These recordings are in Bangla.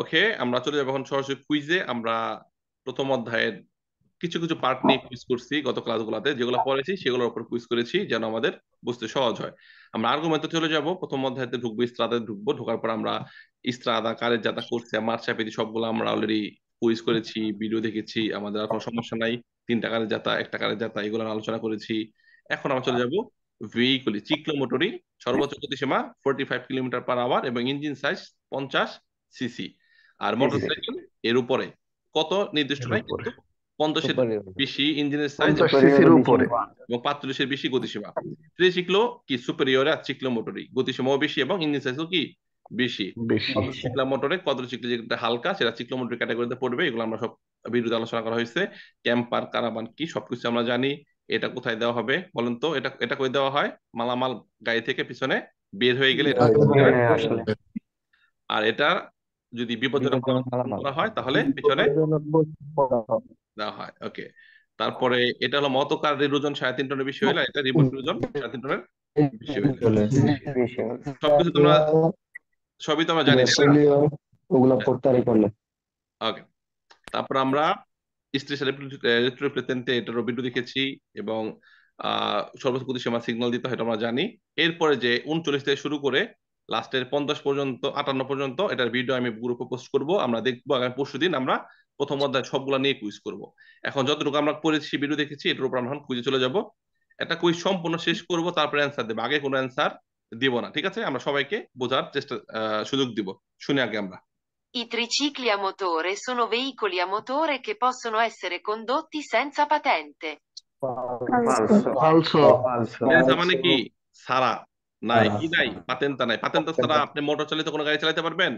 ওকে আমরা চলে যাবো এখন সরাসরি কুইজে আমরা প্রথম অধ্যায়ের কিছু কিছু পার্ট নিয়ে কুইজ করছি গত ক্লাসগুলোতে যেগুলো পড়েছি সেগুলোর উপর কুইজ করেছি যেন আমাদের বুঝতে সহজ হয় আমরা আর্গুমেন্টে চলে যাব প্রথম অধ্যায়তে ঢুকবো ইস্ত্রাতে ঢুকবো ঢোকার পর আমরা ইস্ত্রাদা কারের যাতা করছে মার মার্চাপেদি সবগুলো আমরা অলরেডি কুইজ করেছি ভিডিও দেখেছি আমাদের আর কোনো সমস্যা নাই তিনটা কারের যাতা একটা কারের যাতা এগুলো আলোচনা করেছি এখন আমরা চলে যাব ভেহিকলি চিকলো মোটরি সর্বোচ্চ গতিসীমা forty five kilometre per hour এবং ইঞ্জিন সাইজ পঞ্চাশ সিসি আর মোটরসাইকেল এর উপরে কত নির্দিষ্ট নাই কিন্তু পঞ্চাশের বেশি ইঞ্জিনের সাইজ উপরে এবং পাঁচত্রিশের বেশি গতিসীমা সেটা শিখলো কি সুপেরিয়র আর চিকলো মোটরই গতিসীমাও বেশি এবং ইঞ্জিন সাইজও কি বেশি চিকলা মোটরে কত চিকলা যেটা হালকা সেটা চিকলো মোটর ক্যাটাগরিতে পড়বে এগুলো আমরা সব বিরুদ্ধে আলোচনা করা হয়েছে ক্যাম্পার কারাবান কি সবকিছু আমরা জানি এটা কোথায় দেওয়া হবে বলেন তো এটা এটা কই দেওয়া হয় মালামাল গাড়ি থেকে পিছনে বের হয়ে গেলে হ্যাঁ, আর এটা যদি বিপজ্জনক করা হয় তাহলে পিছনে দেওয়া হয় ওকে তারপরে এটা হলো মতকার রিলোজন সাড়ে তিন টনের বেশি হইলে এটা রিবোট রিলোজন সাড়ে তিন টনের সবকিছু তোমরা সবই তোমরা জানি হ্যাঁ। করলে ওকে তারপর আমরা স্ত্রী রেট্রোপ্লেটেন্টে এটারও বিন্দু দেখেছি এবং সর্বোচ্চ সীমা সিগন্যাল দিতে হয় আমরা জানি এরপরে যে উনচল্লিশ থেকে শুরু করে লাস্টের পঞ্চাশ পর্যন্ত আটান্ন পর্যন্ত এটার ভিডিও আমি গ্রুপে পোস্ট করব আমরা দেখবো আগামী পরশু দিন আমরা প্রথম অধ্যায় সবগুলা নিয়ে কুইজ করব এখন যতটুকু আমরা পড়েছি ভিডিও দেখেছি এটার উপর আমরা কুইজে চলে যাব একটা কুইজ সম্পূর্ণ শেষ করব তারপরে অ্যান্সার দেবো আগে কোনো অ্যান্সার দিব না ঠিক আছে আমরা সবাইকে বোঝার চেষ্টা সুযোগ দিব শুনে আগে আমরা I tricicli a motore sono veicoli a motore che possono essere condotti senza patente. Falso. Falso. Falso. Falso. Falso. Falso. Falso. নাই ই নাই পাতেন্তা নাই পাতেন্তা ছাড়া আপনি মোটর চালিত কোনো গাড়ি চালাতে পারবেন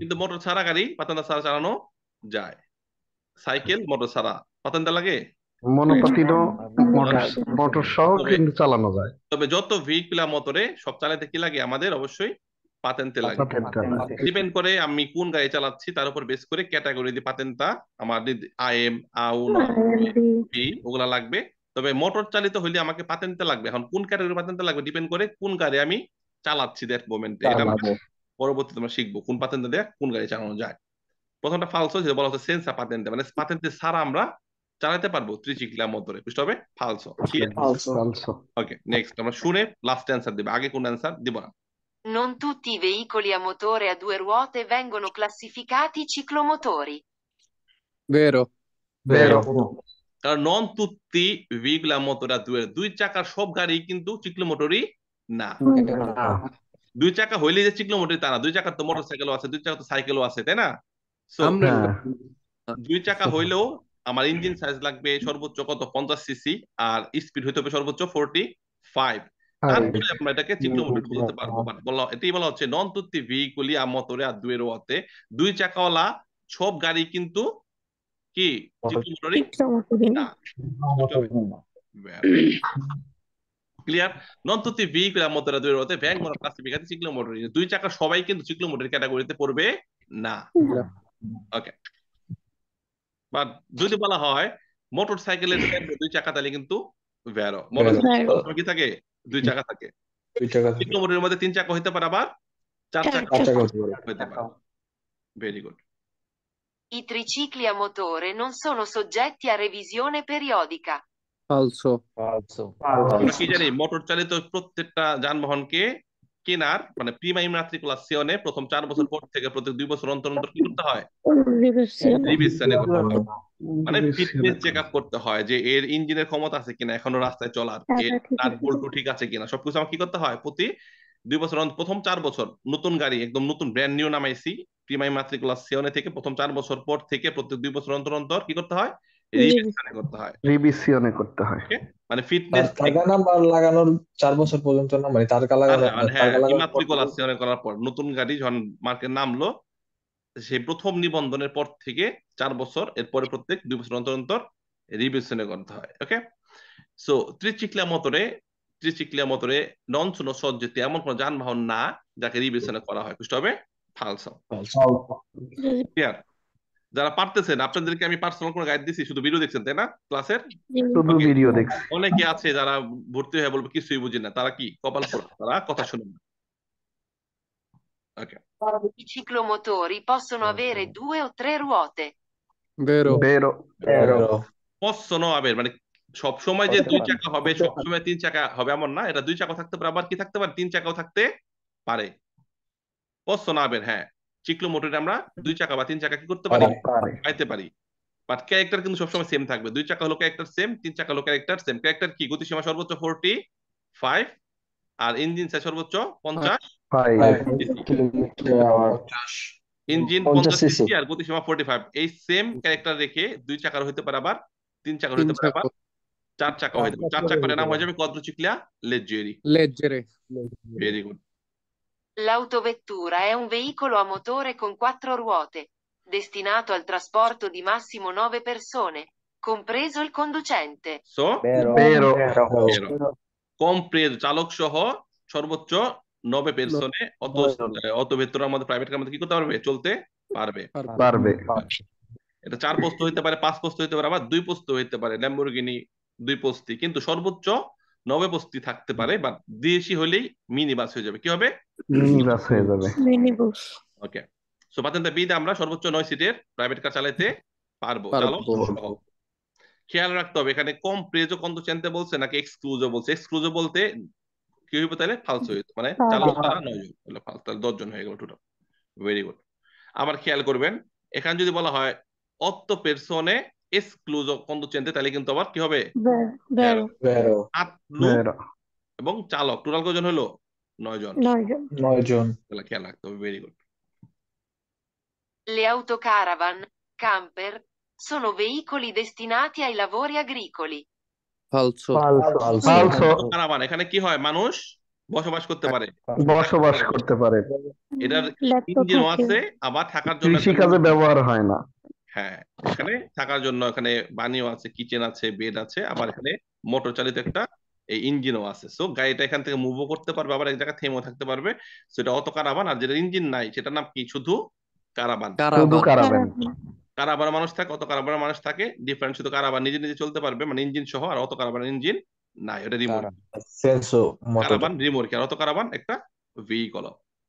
কিন্তু মোটর ছাড়া গাড়ি পাতেন্তা ছাড়া চালানো যায় সাইকেল মোটর ছাড়া পাতেন্তা লাগে মনোপাতিনও মোটর আচ্ছা। সহ কিন্তু চালানো যায় তবে যত ভেহিকুলা মোটরে সব চালাতে কি লাগে আমাদের অবশ্যই পাতেন্তে লাগে ডিপেন্ড করে আমি কোন গাড়ি চালাচ্ছি তার উপর বেস করে ক্যাটাগরি দিয়ে পাতেন্তা আমার আইএম আউন ওগুলা লাগবে তবে মোটর চালিত হইলে আমাকে পাতেন্তে লাগবে এখন কোন কারে পাতেন্তে লাগবে ডিপেন্ড করে কোন গাড়ি আমি চালাচ্ছি দ্যাট মোমেন্টে এটা পরবর্তীতে শিখবো কোন পাতেন্তে দেখ কোন গাড়ি চালানো যায় প্রথমটা ফালস হয়েছিল বলা হচ্ছে সেন্সা পাতেন্তে মানে পাতেন্তে সারা আমরা চালাতে পারবো ত্রিচিকলা মতরে বুঝতে হবে ফালসো ওকে নেক্সট আমরা শুনে লাস্ট অ্যান্সার দিবে আগে কোন অ্যান্সার দিব না Non tutti i veicoli a motore a due ruote vengono classificati ciclomotori. Vero. Vero. Vero. কারণ নন তুত্তি ভিগলা মোটরা দুয়ের দুই চাকার সব গাড়ি কিন্তু চিকলো মোটরই না দুই চাকা হইলে যে চিকলো মোটরই তা না দুই চাকার তো মোটরসাইকেলও আছে দুই চাকা তো সাইকেলও আছে তাই না দুই চাকা হইলেও আমার ইঞ্জিন সাইজ লাগবে সর্বোচ্চ কত পঞ্চাশ সিসি আর স্পিড হইতে হবে সর্বোচ্চ ফোরটি ফাইভ তারপরে আমরা এটাকে চিকলো মোটর বলতে হ্যাঁ। পারবো বলো এটাই বলা হচ্ছে নন তুত্তি ভিকুলি আমতরে আর দুয়ের ওয়াতে দুই চাকাওয়ালা সব গাড়ি কিন্তু কি ক্লিয়ার দুই রতে ব্যাংক মোটর মোটর দুই চাকা সবাই কিন্তু চিকলো মোটর ক্যাটাগরিতে পড়বে না ওকে বা যদি বলা হয় মোটর সাইকেলের দুই চাকা তাহলে কিন্তু মোটর কি থাকে দুই চাকা থাকে চিকলো মোটরের মধ্যে তিন চাকা হইতে পারে আবার চার চাকা পারে very good I tricicli a motore non sono soggetti a revisione periodica. Falso. Falso. কি জানি মোটর চালিত প্রত্যেকটা যানবাহনকে কেনার মানে প্রিমাইম মাট্রিকুলাসিয়নে প্রথম চার বছর পর থেকে প্রত্যেক দুই বছর অন্তর অন্তর কি করতে হয় রিভিশনে মানে ফিটনেস চেক আপ করতে হয় যে এর ইঞ্জিনের ক্ষমতা আছে কিনা এখনো রাস্তায় চলার এর হ্যাঁ, হ্যাঁ, বল্টু ঠিক আছে কিনা সবকিছু আমার কি করতে হয় প্রতি দুই বছর প্রথম চার বছর নতুন গাড়ি একদম নতুন ব্র্যান্ড নিউ নামাইছি প্রিমাই মাত্রিকুলাসিয়নে থেকে প্রথম চার বছর পর থেকে প্রত্যেক দুই বছর অন্তর অন্তর কি করতে হয় রিভিশনে করতে হয় রিভিশনে করতে হয় মানে ফিটনেস নাম্বার লাগানোর চার বছর পর্যন্ত না মানে লাগানো মানে হ্যাঁ, করার পর নতুন গাড়ি যখন নামলো সেই প্রথম নিবন্ধনের পর থেকে চার বছর এরপরে প্রত্যেক দুই বছর অন্তর অন্তর রিভিশনে করতে হয় ওকে সো মোটরে মোটরে নন শূন্য সজ্জিত এমন কোন যানবাহন না যাকে রিভিশনে করা হয় বুঝতে হবে যারা পারতেছেন কোনো গাইড কথা ciclomotori possono avere due o tre ruote. Vero. Vero. Vero. Possono avere, মানে সব সময় যে দুই চাকা হবে সব সময় তিন চাকা হবে এমন না এটা দুই চাকা থাকতে পারে আবার কি থাকতে পারে তিন চাকাও থাকতে পারে ও সোনাবের হ্যাঁ চিকলো মোটরে আমরা দুই চাকা বা তিন চাকা কি করতে পারি পাইতে পারি বাট ক্যারেক্টার কিন্তু সবসময় সেম থাকবে দুই চাকা হলো ক্যারেক্টার সেম তিন চাকা হলো ক্যারেক্টার সেম ক্যারেক্টার কি গতিসীমা সর্বোচ্চ ফোরটি ফাইভ আর ইঞ্জিন চাই সর্বোচ্চ পঞ্চাশ ইঞ্জিন পঞ্চাশ সিসি আর গতিসীমা ফোরটি ফাইভ এই সেম ক্যারেক্টার রেখে দুই চাকার হইতে পারে আবার তিন চাকার হইতে পারে আবার চার চাকা হয়ে যাবে চার চাকার নাম হয়ে যাবে কদ্রচিকলিয়া লেজেরি লেজেরি very good L'autovettura è un veicolo a motore con quattro ruote, destinato al trasporto di massimo nove persone, compreso il conducente. So, vero, vero, vero. compreso চালক সহ সর্বোচ্চ নবে পেরসনে অত অত ভেতর আমাদের প্রাইভেট কার মধ্যে কি করতে পারবে চলতে পারবে পারবে এটা চার পোস্ত হইতে পারে পাঁচ পোস্ত হইতে পারে আবার দুই পোস্ত হইতে পারে ল্যাম্বরগিনি দুই পোস্তি কিন্তু সর্বোচ্চ নববস্তি থাকতে পারে বা দেশি হলেই মিনি বাস হয়ে যাবে কি হবে মিনি বাস হয়ে যাবে মিনি বাস ওকে সো পাতেন্তা বিদ আমরা সর্বোচ্চ 9 সিটের প্রাইভেট কার চালাতে পারবো চলো খেয়াল রাখতে হবে এখানে কম প্রেজও কন্ত চেনতে বলছে নাকি এক্সক্লুজিভ বলছে এক্সক্লুজিভ বলতে কি হইবে তাহলে ফালস হয়ে মানে চালক তারা নয় জন তাহলে ফালস তাহলে 10 জন হয়ে গেল টোটাল ভেরি গুড আবার খেয়াল করবেন এখানে যদি বলা হয় অত্ত পেরসনে es ক্লোজ কন্দচেন্তে তাহলে কিন্তু আবার কি হবে এবং চালক টোটাল কজন হলো নয় জন নয় জন তাহলে খেয়াল রাখতে হবে very good Le autocaravan, camper, sono veicoli destinati ai lavori agricoli. Falso. Falso. Falso. Caravan, এখানে কি হয় মানুষ বসবাস করতে পারে বসবাস করতে পারে এটার ইঞ্জিনও আছে আবার থাকার জন্য কৃষি কাজে ব্যবহার হয় না হ্যাঁ এখানে থাকার জন্য এখানে বানিও আছে কিচেন আছে বেড আছে আবার এখানে মোটর চালিত একটা এই ইঞ্জিনও আছে সো গাড়িটা এখান থেকে মুভও করতে পারবে আবার এক জায়গায় থেমেও থাকতে পারবে সেটা অত কারাবান আর যেটা ইঞ্জিন নাই সেটা নাম কি শুধু কারাবান কারাবার মানুষ থাকে অত কারাবার মানুষ থাকে ডিফারেন্ট শুধু কারাবার নিজে নিজে চলতে পারবে মানে ইঞ্জিন সহ আর অত কারাবার ইঞ্জিন নাই ওটা রিমোট কারাবান রিমোট আর অত কারাবান একটা ভেহিকল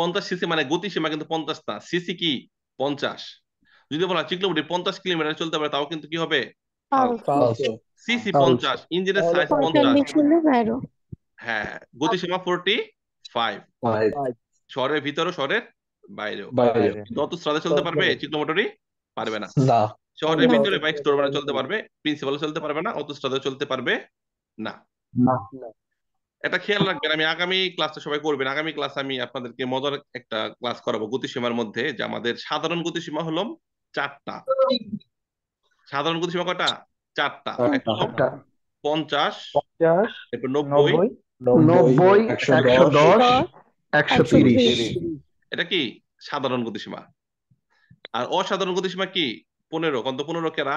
পঞ্চাশ সিসি মানে গতি সীমা কিন্তু পঞ্চাশ না সিসি কি পঞ্চাশ যদি বলা চিকলোমোটিভ পঞ্চাশ কিলোমিটার চলতে পারে তাও কিন্তু কি হবে সিসি পঞ্চাশ ইঞ্জিনের সাইজ পঞ্চাশ হ্যাঁ গতি সীমা ফোরটি ফাইভ শহরের ভিতরে শহরের বাইরে যত শ্রদ্ধা চলতে পারবে মোটরই পারবে না শহরের ভিতরে বাইক স্টোর চলতে পারবে প্রিন্সিপাল চলতে পারবে না অত শ্রদ্ধা চলতে পারবে না এটা খেয়াল রাখবেন আমি আগামী ক্লাসটা সবাই করবেন আগামী ক্লাস আমি আপনাদেরকে মজার একটা ক্লাস করাবো গতিসীমার মধ্যে যে আমাদের সাধারণ গতিসীমা হলো চারটা সাধারণ গতিসীমা কটা চারটা পঞ্চাশ নব্বই নব্বই একশো তিরিশ এটা কি সাধারণ গতিসীমা আর অসাধারণ গতিসীমা কি পনেরো কত পনেরো কেরা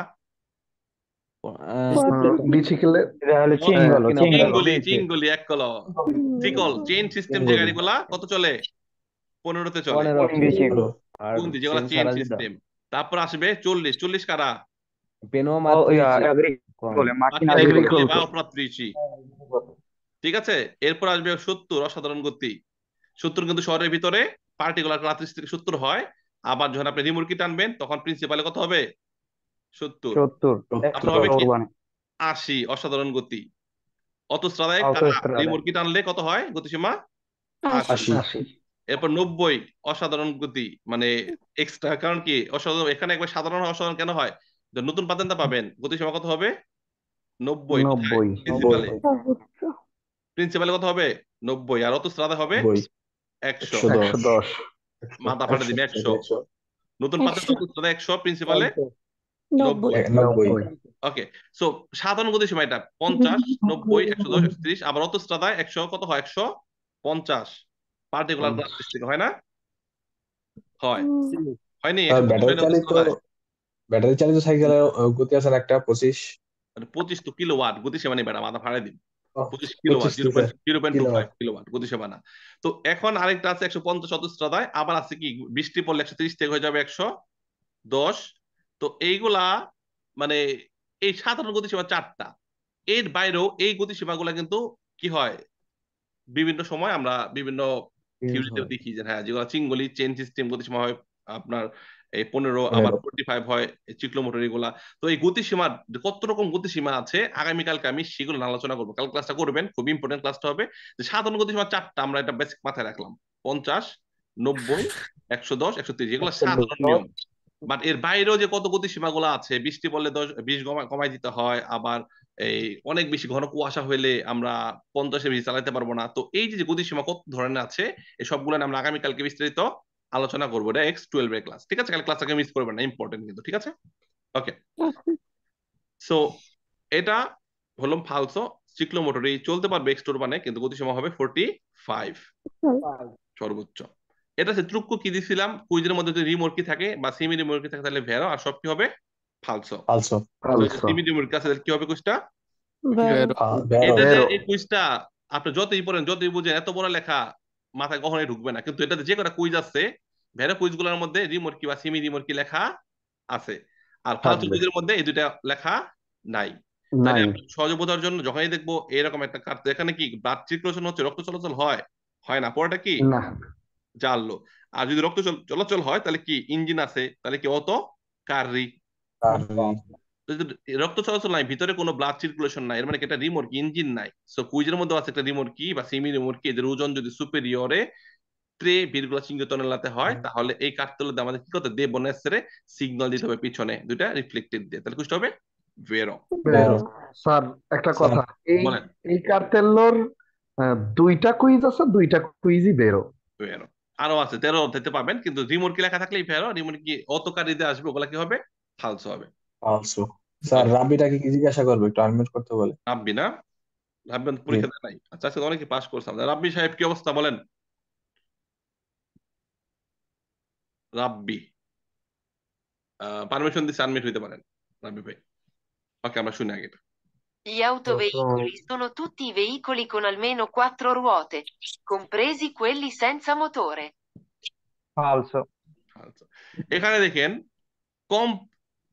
ঠিক আছে এরপর আসবে সত্তর অসাধারণ গতি সত্তর কিন্তু শহরের ভিতরে পার্টিকুলার রাত্রি সত্তর হয় আবার যখন আপনি রিমুরকি টানবেন তখন প্রিন্সিপালে কত হবে আশি অসাধারণ গতি অতস্ত্রাদায় টানলে কত হয় গতিসীমা এরপর নব্বই অসাধারণ গতি মানে এক্সট্রা কারণ কি অসাধারণ এখানে একবার সাধারণ অসাধারণ কেন হয় নতুন পাতেনটা পাবেন গতিসীমা কত হবে নব্বই প্রিন্সিপালে হ্যাঁ, প্রিন্সিপালে কত হবে নব্বই আর অত অতস্ত্রাদা হবে একশো দশ মাথা ফাটা দিবে একশো নতুন পাতেন একশো প্রিন্সিপালে ওকে সো পঞ্চাশ নব্বই একশো দশ একশো আবার একশো কত হয় একশো পঞ্চাশ পার্টিকুলার হয় না হয় হয়নি ব্যাটারি চালিত সাইকেলের গতি আছে একটা পঁচিশ মানে পঁচিশ তো কিলোওয়াট গতি সীমা নেই মাথা ফাড়াই দিন পঁচিশ কিলোওয়াট জিরো পয়েন্ট কিলোওয়াট গতি সীমা না তো এখন আরেকটা আছে একশো পঞ্চাশ অতস্ট্রাদায় আবার আছে কি বৃষ্টি পড়লে একশো তিরিশ থেকে হয়ে যাবে একশো দশ তো এইগুলা মানে এই সাধারণ গতিসীমা চারটা এর বাইরেও এই গতিসীমাগুলা কিন্তু কি হয় বিভিন্ন সময় আমরা বিভিন্ন দেখি যে হ্যাঁ যেগুলো চিঙ্গলি চেন সিস্টেম গতিসীমা হয় আপনার এই পনেরো হ্যাঁ। আবার ফোর্টি ফাইভ হয় চিকলো মোটর এগুলা তো এই গতিসীমার কত রকম গতিসীমা আছে আগামীকালকে আমি সেগুলো আলোচনা করবো কাল ক্লাসটা করবেন খুব ইম্পর্টেন্ট ক্লাসটা হবে যে সাধারণ গতিসীমা চারটা আমরা এটা বেসিক মাথায় রাখলাম পঞ্চাশ নব্বই একশো দশ একশো তিরিশ এগুলো সাধারণ নিয়ম বাট এর বাইরেও যে কত গতি সীমাগুলো আছে বৃষ্টি পড়লে দশ বিশ কমাই দিতে হয় আবার এই অনেক বেশি ঘন কুয়াশা হইলে আমরা পঞ্চাশে বেশি চালাতে পারবো না তো এই যে গতি সীমা কত ধরনের আছে এই সবগুলো আমরা আগামীকালকে বিস্তারিত আলোচনা করবো এটা এক্স টুয়েলভ এর ক্লাস ঠিক আছে ক্লাস ক্লাসটাকে মিস করবেন না ইম্পর্টেন্ট কিন্তু ঠিক আছে ওকে সো এটা হলো ফালসো চিক্লো মোটর এই চলতে পারবে এক্স টোরবানে কিন্তু গতিসীমা হবে ফোরটি ফাইভ সর্বোচ্চ এটা হচ্ছে ত্রুক্কু কি দিছিলাম কুইজের মধ্যে যদি রিমোট কি থাকে বা সিমি রিমোট কি থাকে তাহলে ভেরো আর সব কি হবে ফালসো ফালসো সিমি রিমোট কাছে কি হবে কুইজটা এটা যে এই কুইজটা আপনি যতই পড়েন যতই বুঝেন এত বড় লেখা মাথায় কখনোই ঢুকবে না কিন্তু এটাতে যে কটা কুইজ আছে ভেরো কুইজগুলোর মধ্যে রিমোট কি বা সিমি রিমোট কি লেখা আছে আর ফালতু কুইজের মধ্যে এই দুইটা লেখা নাই তাই সহজ বোঝার জন্য যখনই দেখবো এরকম একটা কার্ড এখানে কি বাচ্চিক রোচন হচ্ছে রক্ত চলাচল হয় হয় না পড়াটা কি জানলো আর যদি রক্ত চলাচল হয় তাহলে কি ইঞ্জিন আছে তাহলে কি অত কারি রক্ত চলাচল নাই ভিতরে কোনো ব্লাড সার্কুলেশন নাই এর মানে এটা রিমোট কি ইঞ্জিন নাই সো কুইজের মধ্যে আছে একটা রিমোট কি বা সিমি রিমোট কি এদের ওজন যদি সুপেরিয়রে ত্রে হয় তাহলে এই কাঠতলে আমাদের কি করতে দেব বনেসরে সিগন্যাল দিতে হবে পিছনে দুইটা রিফ্লেক্টেড দিয়ে তাহলে হবে ভেরো স্যার একটা কথা এই এই দুইটা কুইজ আছে দুইটা কুইজই বেরো বেরো আরো আছে তেরো অধ্যায়তে পাবেন কিন্তু রিমোট কি লেখা থাকলেই ফেরো রিমোট কি কারিতে আসবে ওগুলা কি হবে ফালসো হবে ফালসো স্যার রাব্বিটাকে কি জিজ্ঞাসা করবে একটু আনমিউট করতে বলে রাব্বি না রাব্বি পরীক্ষাতে নাই আচ্ছা অনেকে পাস করছে রাব্বি সাহেব কি অবস্থা বলেন রাব্বি পারমিশন দিচ্ছে আনমিউট হইতে পারেন রাব্বি ভাই ওকে আমরা শুনে আগে Gli autoveicoli sono tutti i veicoli con almeno quattro ruote, compresi quelli senza motore। ফালসো আচ্ছা এখানে দেখেন কম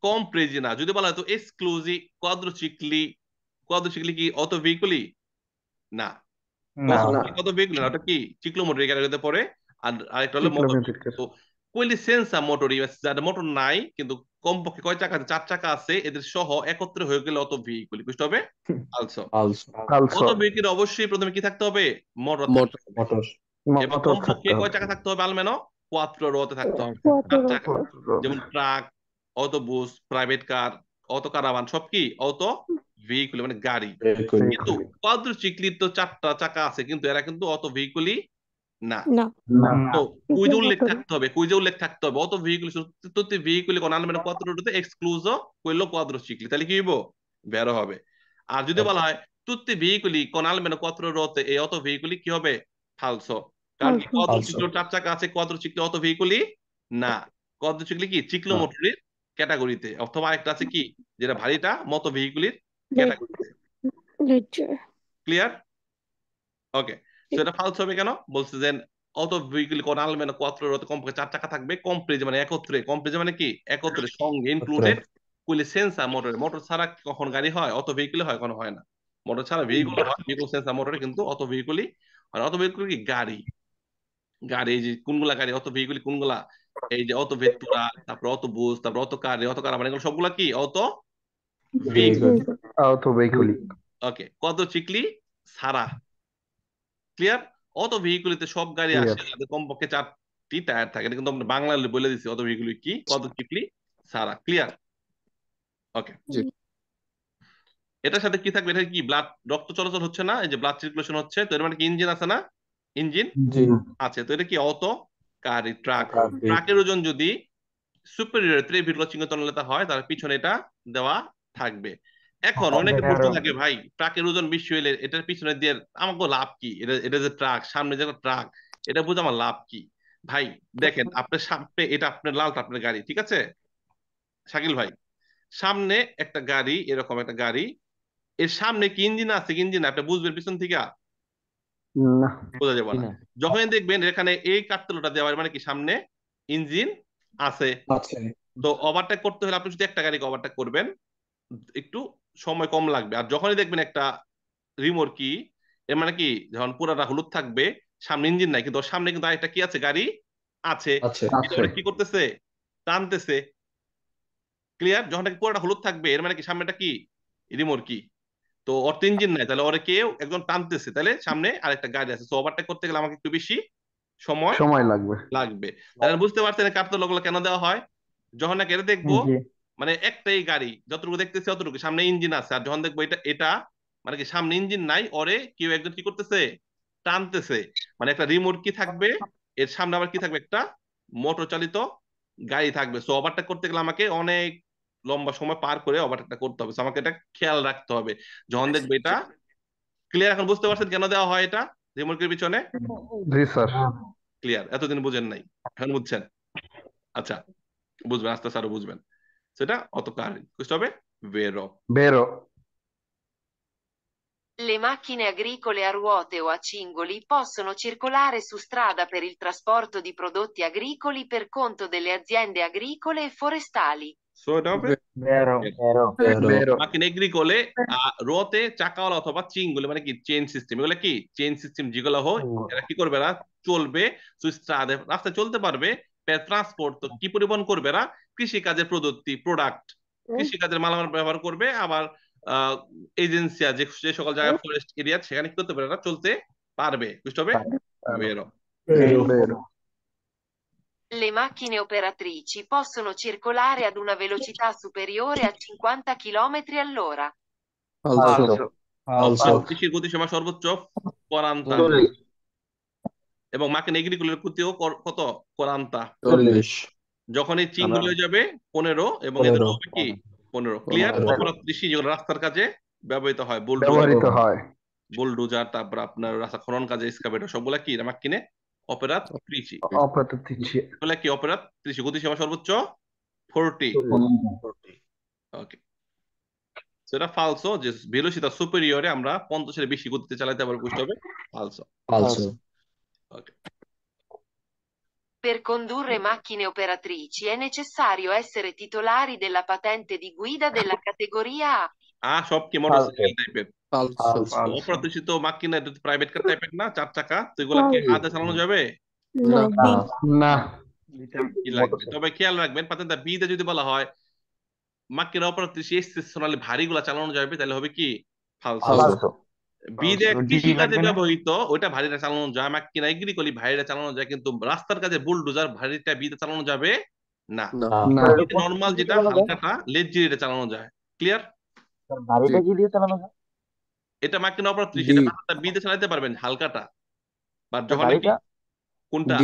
কমপ্রেজি না যদি বলা হতো এক্সক্লুসি কোয়াদ্রোসিকলি কোয়াদ্রোসিকলি কি অত ভেহিকুলি না কত ভেহিকুলি না ওটা কি চিকলো মোটর এখানে পরে আর আরেকটা হলো মোটর কোইলি সেন্সা মোটর মোটর নাই কিন্তু কমপক্ষে কয় চাকা চার চাকা আছে এদের সহ একত্রে হয়ে গেলে অত ভেহিকল বুঝতে হবে অত ভেহিকল অবশ্যই প্রথমে কি থাকতে হবে মোটর এবং কমপক্ষে কয় চাকা থাকতে হবে আলমেনো কোয়াত্রো রোতে থাকতে হবে যেমন ট্রাক অটোবুস প্রাইভেট কার অত কারাবান সব কি অত ভেহিকুল মানে গাড়ি কিন্তু পাদ্র চিকলির তো চারটা চাকা আছে কিন্তু এরা কিন্তু অত ভেহিকুলই না তো কুইজে উল্লেখ থাকতে হবে কুইজে উল্লেখ থাকতে হবে অত ভেহিকুল তুতি ভেহিকুল অনানমেন কইলো শিখলি তাহলে কি হইব বেরো হবে আর যদি বলা হয় কি হবে কারণ কি চার চাকা আছে অত না কি চিকলো ক্যাটাগরিতে অথবা একটা আছে কি যেটা ভারীটা মতো ভেহিকুলির ক্যাটাগরিতে ক্লিয়ার ওকে সেটা ফালস হবে কেন বলছে যে অত ভেহিকল কোন আলমেন কোয়াত্রের কম কমপক্ষে চার চাকা থাকবে কমপ্রেজ মানে একত্রে কমপ্রেজ মানে কি একত্রে সঙ্গে ইনক্লুডেড কুইলে সেন্সার মোটর মোটর ছাড়া কখন গাড়ি হয় অত ভেহিকল হয় কোন হয় না মোটর ছাড়া ভেহিকল হয় ভেহিকল সেন্সার মোটরে কিন্তু অত ভেহিকলই আর অত ভেহিকল কি গাড়ি গাড়ি যে কোনগুলা গাড়ি অত ভেহিকল কোনগুলা এই যে অত ভেতুরা তারপর অত বুস তারপর অত কার অত কার মানে এগুলো সবগুলা কি অত অত ভেহিকল ওকে কত চিকলি সারা ক্লিয়ার অত ভেহিকুলিতে সব গাড়ি আসে কমপক্ষে চারটি টায়ার থাকে কিন্তু আমরা বাংলা বলে দিচ্ছি অত ভেহিকুলি কি কত চিপলি সারা ক্লিয়ার ওকে এটার সাথে কি থাকবে এটা কি ব্লাড রক্ত চলাচল হচ্ছে না এই যে ব্লাড সার্কুলেশন হচ্ছে তো এর মানে কি ইঞ্জিন আছে না ইঞ্জিন আছে তো এটা কি অটো কারি ট্রাক ট্রাকের ওজন যদি সুপারিয়র ত্রিভিট লচিং তনলতা হয় তার পিছনে এটা দেওয়া থাকবে এখন অনেকে প্রশ্ন থাকে ভাই ট্রাকের ওজন বেশি হইলে এটার পিছনে দিয়ে আমাকে লাভ কি এটা এটা যে ট্রাক সামনে যে ট্রাক এটা বুঝে আমার লাভ কি ভাই দেখেন আপনার সামনে এটা আপনার লাল আপনার গাড়ি ঠিক আছে শাকিল ভাই সামনে একটা গাড়ি এরকম একটা গাড়ি এর সামনে কি ইঞ্জিন আছে কি ইঞ্জিন আপনি বুঝবেন পিছন থেকে বোঝা যাবে না যখন দেখবেন এখানে এই কাঠতলাটা দেওয়ার মানে কি সামনে ইঞ্জিন আছে তো ওভারটেক করতে হলে আপনি যদি একটা গাড়ি ওভারটেক করবেন একটু সময় কম লাগবে আর যখনই দেখবেন একটা রিমোর কি এর মানে কি যখন পুরাটা হলুদ থাকবে সামনে ইঞ্জিন নাই কিন্তু সামনে কিন্তু একটা কি আছে গাড়ি আছে কি করতেছে টানতেছে ক্লিয়ার যখন নাকি হলুদ থাকবে এর মানে কি সামনেটা কি রিমোর কি তো ওর তো ইঞ্জিন নাই তাহলে ওরে কেউ একজন টানতেছে তাহলে সামনে আরেকটা গাড়ি আছে তো ওভারটেক করতে গেলে আমাকে একটু বেশি সময় সময় লাগবে লাগবে তাহলে বুঝতে পারছেন লোকগুলো কেন দেওয়া হয় যখন নাকি এটা দেখবো মানে একটাই গাড়ি যতটুকু দেখতেছে অতটুকু সামনে ইঞ্জিন আছে আর যখন দেখবো এটা এটা মানে কি সামনে ইঞ্জিন নাই ওরে কেউ একজন কি করতেছে টানতেছে মানে একটা রিমোট কি থাকবে এর সামনে আবার কি থাকবে একটা মোটর চালিত গাড়ি থাকবে সো ওভারটেক করতে গেলে আমাকে অনেক লম্বা সময় পার করে ওভারটেকটা করতে হবে আমাকে এটা খেয়াল রাখতে হবে যখন দেখবে এটা ক্লিয়ার এখন বুঝতে পারছেন কেন দেওয়া হয় এটা রিমোটের পিছনে জি স্যার ক্লিয়ার এতদিন বুঝেন নাই এখন বুঝছেন আচ্ছা বুঝবেন আস্তে আস্তে আরো বুঝবেন সেটা অতকালীন questo è vero vero le macchine agricole a ruote o a cingoli possono circolare su strada per il trasporto di prodotti agricoli per conto delle aziende agricole e forestali. So, dove? Vero, vero, vero. vero. Macchine agricole a ruote, চাকাওয়ালা অথবা চিঙ্গুলি মানে কি চেন সিস্টেম এগুলো কি চেন সিস্টেম যেগুলো হয় এরা কি করবে না চলবে সুই রাস্তায় চলতে পারবে ট্রান্সপোর্ট তো কি পরিবহন করবে না কৃষিকাজের প্রযুক্তি প্রোডাক্ট কৃষিকাজের মালামাল ব্যবহার করবে আবার এজেন্সি যে যে সকল জায়গায় ফরেস্ট এরিয়া সেখানে কি করতে পারে না চলতে পারবে বুঝতে হবে vero Le macchine operatrici possono circolare ad una velocità superiore a 50 km all'ora. কৃষির গতিসীমা সর্বোচ্চ কোরান্তা এবং মাকে নেগ্রিকুলের গতিও কত কোরান্তা চল্লিশ যখন এই চিহ্ন হয়ে যাবে পনেরো এবং এদের হবে কি পনেরো ক্লিয়ার তখন কৃষি যেগুলো রাস্তার কাজে ব্যবহৃত হয় ব্যবহৃত হয় বুলডোজার তারপর আপনার রাস্তা খনন কাজে এসকাভেটর সবগুলো কি আমার কিনে কৃষি কৃষি কি কৃষি সর্বোচ্চ ফোরটি ওকে সেটা ফালসো যে ভেলোসিতা সুপেরিয়রে আমরা পঞ্চাশের বেশি গতিতে চালাতে পারবো বুঝতে হবে ফালসো ফালসো okay Per condurre macchine operatrici è necessario essere titolari della patente di guida della categoria A. आ शॉप की मोटरसाइकिल টাইপের অপ্রতিষ্ঠিত মাকিনা এটা প্রাইভেট কার টাইপের না চার চাকা তো এগুলা কি হাতে চালানো যাবে না তবে খেয়াল রাখবেন পাতেন বিতে যদি বলা হয় মাকিনা অপ্রতিষ্ঠিত সোনালি ভারী গুলা চালানো যাবে তাহলে হবে কি ফালতু মানে ব্যবহৃত ওটা চালানো যায় চালানো যায় কিন্তু রাস্তার যাবে না পারবেন হালকাটা কোনটা